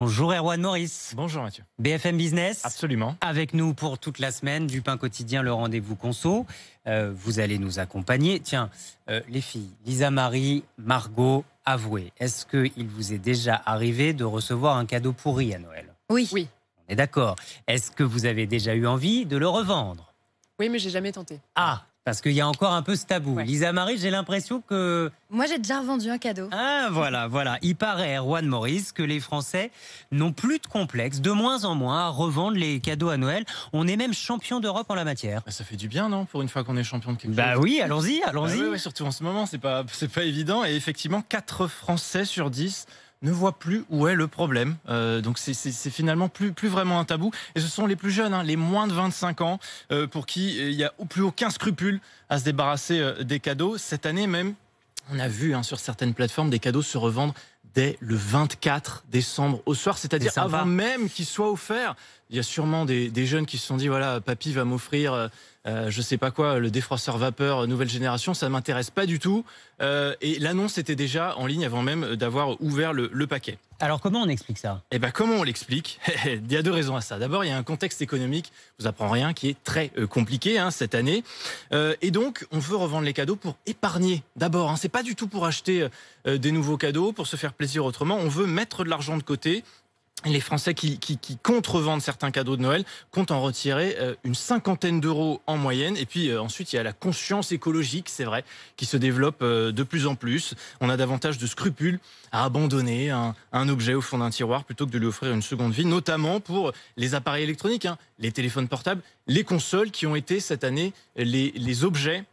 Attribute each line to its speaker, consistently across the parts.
Speaker 1: Bonjour Erwan Maurice. Bonjour Mathieu. BFM Business. Absolument. Avec nous pour toute la semaine du pain quotidien, le rendez-vous conso. Euh, vous allez nous accompagner. Tiens, euh, les filles, Lisa Marie, Margot, avouez, est-ce qu'il vous est déjà arrivé de recevoir un cadeau pourri à Noël Oui. Oui. On est d'accord. Est-ce que vous avez déjà eu envie de le revendre Oui, mais j'ai jamais tenté. Ah, parce qu'il y a encore un peu ce tabou. Lisa Marie, j'ai l'impression que. Moi, j'ai déjà revendu un cadeau. Ah, voilà, voilà. Il paraît, Erwan Maurice, que les Français n'ont plus de complexe, de moins en moins, à revendre les cadeaux à Noël. On est même champion d'Europe en la
Speaker 2: matière. Bah, ça fait du bien, non Pour une fois qu'on est champion de quelque bah chose. Bah oui, allons-y, allons-y. Bah oui, surtout en ce moment, c'est pas, pas évident. Et effectivement, 4 Français sur 10 ne voit plus où est le problème. Euh, donc c'est finalement plus, vraiment un tabou. Et ce sont les plus jeunes, hein, les moins de 25 ans, euh, pour qui euh, il n'y a plus aucun scrupule à se débarrasser des cadeaux. Cette année même, on a vu hein, sur certaines plateformes des cadeaux se revendre dès le 24 décembre au soir, c'est-à-dire avant même qu'ils soient offerts. Il y a sûrement des, des jeunes qui se sont dit, voilà, papy va m'offrir... Je euh, je sais pas quoi, le défroisseur vapeur euh, nouvelle génération, ça ne m'intéresse pas du tout. Euh, et l'annonce était déjà en ligne avant même d'avoir ouvert le, paquet.
Speaker 1: Alors comment on explique ça
Speaker 2: Eh ben comment on l'explique Il y a deux raisons à ça. D'abord, il y a un contexte économique, vous apprends rien, qui est très compliqué hein, cette année. et donc, on veut revendre les cadeaux pour épargner d'abord. Hein. C'est pas du tout pour acheter des nouveaux cadeaux, pour se faire plaisir autrement. On veut mettre de l'argent de côté les Français qui, qui, qui certains cadeaux de Noël comptent en retirer euh, une cinquantaine d'euros en moyenne. Et puis euh, ensuite, il y a la conscience écologique, c'est vrai, qui se développe euh, de plus en plus. On a davantage de scrupules à abandonner un, objet au fond d'un tiroir plutôt que de lui offrir une seconde vie, notamment pour les appareils électroniques, hein, les téléphones portables, les consoles qui ont été cette année les objets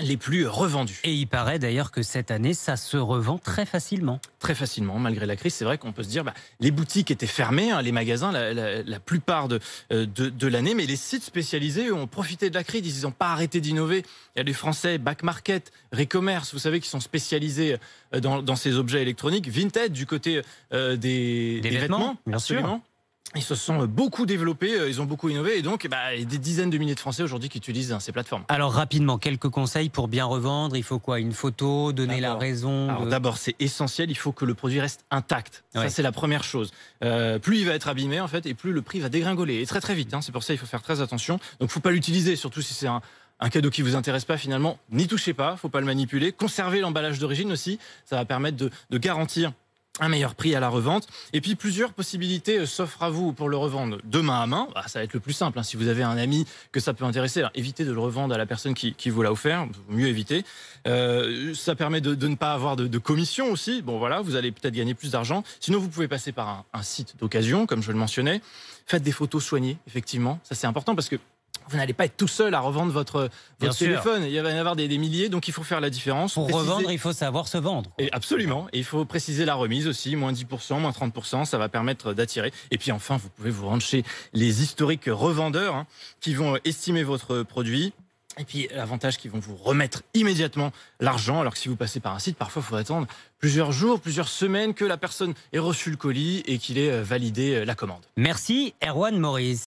Speaker 2: les plus revendus. Et il paraît d'ailleurs que cette année, ça se revend très facilement. Très facilement, malgré la crise. C'est vrai qu'on peut se dire, bah, les boutiques étaient fermées, hein, les magasins, la, plupart euh, de, de, l'année, mais les sites spécialisés ont profité de la crise, ils n'ont pas arrêté d'innover. Il y a des Français, Back Market, Recommerce, vous savez, qui sont spécialisés euh, dans, ces objets électroniques. Vinted, du côté euh, des, des, vêtements, bien sûr ils se sont euh, beaucoup développés, euh, ils ont beaucoup innové et donc bah, il y a des dizaines de milliers de Français aujourd'hui qui utilisent hein, ces plateformes.
Speaker 1: Alors rapidement, quelques conseils pour bien revendre. Il faut quoi Une photo, donner
Speaker 2: la raison d'abord, c'est essentiel, il faut que le produit reste intact. Ça, c'est la première chose. Euh, plus il va être abîmé en fait et plus le prix va dégringoler et très très vite. Hein. C'est pour ça qu'il faut faire très attention. Donc faut pas l'utiliser, surtout si c'est un, cadeau qui vous intéresse pas finalement, n'y touchez pas, faut pas le manipuler. Conservez l'emballage d'origine aussi, ça va permettre de, de garantir un meilleur prix à la revente. Et puis plusieurs possibilités euh, s'offrent à vous pour le revendre de main à main. Bah, ça va être le plus simple. Hein. Si vous avez un ami que ça peut intéresser, évitez de le revendre à la personne qui, vous l'a offert. Mieux éviter. Euh, ça permet de, ne pas avoir de, commission aussi. Bon voilà, vous allez peut-être gagner plus d'argent. Sinon, vous pouvez passer par un site d'occasion, comme je le mentionnais. Faites des photos soignées, effectivement. Ça, c'est important parce que vous n'allez pas être tout seul à revendre votre, téléphone. Il va y en avoir des, milliers, donc il faut faire la différence. Pour revendre, il faut savoir se vendre. Et absolument. Et il faut préciser la remise aussi, moins 10%, moins 30%, ça va permettre d'attirer. Et puis enfin, vous pouvez vous rendre chez les historiques revendeurs hein, qui vont euh, estimer votre produit, et puis, l'avantage qu'ils vont vous remettre immédiatement l'argent, alors que si vous passez par un site, parfois, il faut attendre plusieurs jours, plusieurs semaines que la personne ait reçu le colis et qu'il ait euh, validé euh, la commande. Merci, Erwan Maurice.